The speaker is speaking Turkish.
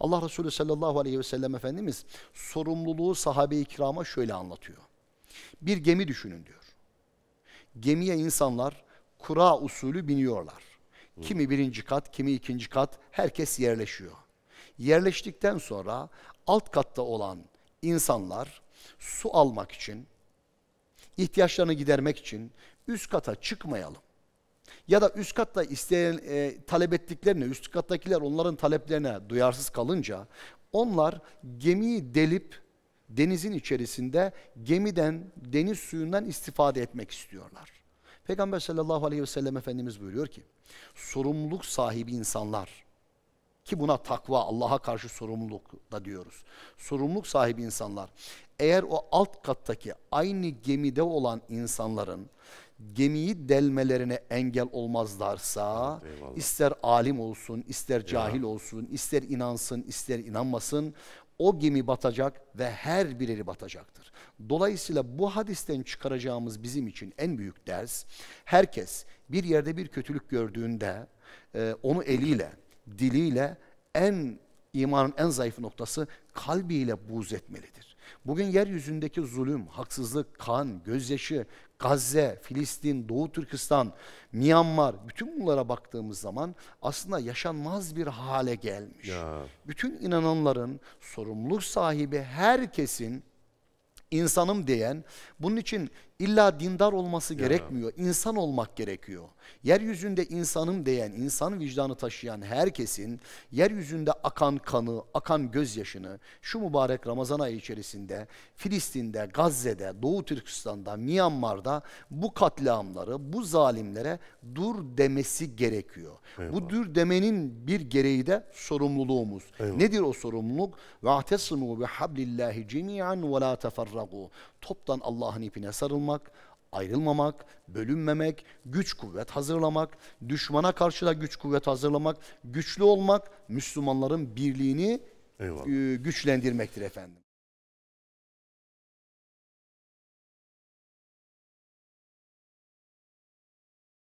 Allah Resulü sallallahu aleyhi ve sellem Efendimiz sorumluluğu sahabe-i kirama şöyle anlatıyor. Bir gemi düşünün diyor. Gemiye insanlar kura usulü biniyorlar. Kimi birinci kat, kimi ikinci kat herkes yerleşiyor. Yerleştikten sonra alt katta olan insanlar su almak için, ihtiyaçlarını gidermek için üst kata çıkmayalım. Ya da üst katta isteyen e, talep ettiklerine, üst kattakiler onların taleplerine duyarsız kalınca onlar gemiyi delip denizin içerisinde gemiden, deniz suyundan istifade etmek istiyorlar. Peygamber sallallahu aleyhi ve sellem Efendimiz buyuruyor ki, sorumluluk sahibi insanlar, ki buna takva, Allah'a karşı sorumluluk da diyoruz. Sorumluluk sahibi insanlar, eğer o alt kattaki aynı gemide olan insanların gemiyi delmelerine engel olmazlarsa Eyvallah. ister alim olsun, ister cahil ya. olsun, ister inansın, ister inanmasın o gemi batacak ve her bireri batacaktır. Dolayısıyla bu hadisten çıkaracağımız bizim için en büyük ders herkes bir yerde bir kötülük gördüğünde e, onu eliyle, diliyle en imanın en zayıf noktası kalbiyle buğz etmelidir. Bugün yeryüzündeki zulüm, haksızlık, kan, gözyaşı, Gazze, Filistin, Doğu Türkistan, Myanmar bütün bunlara baktığımız zaman aslında yaşanmaz bir hale gelmiş. Ya. Bütün inananların, sorumluluk sahibi herkesin insanım diyen. Bunun için illa dindar olması ya. gerekmiyor. İnsan olmak gerekiyor. Yeryüzünde insanım diyen, insan vicdanı taşıyan herkesin yeryüzünde akan kanı, akan gözyaşını şu mübarek Ramazan ayı içerisinde Filistin'de, Gazze'de, Doğu Türkistan'da, Myanmar'da bu katliamları, bu zalimlere dur demesi gerekiyor. Eyvallah. Bu dur demenin bir gereği de sorumluluğumuz. Eyvallah. Nedir o sorumluluk? Ve atesimu bi hablillahi cemian ve la teferrak teferragu. Toptan Allah'ın ipine sarılmak, ayrılmamak, bölünmemek, güç kuvvet hazırlamak, düşmana karşı da güç kuvvet hazırlamak, güçlü olmak Müslümanların birliğini Eyvallah. E, güçlendirmektir efendim.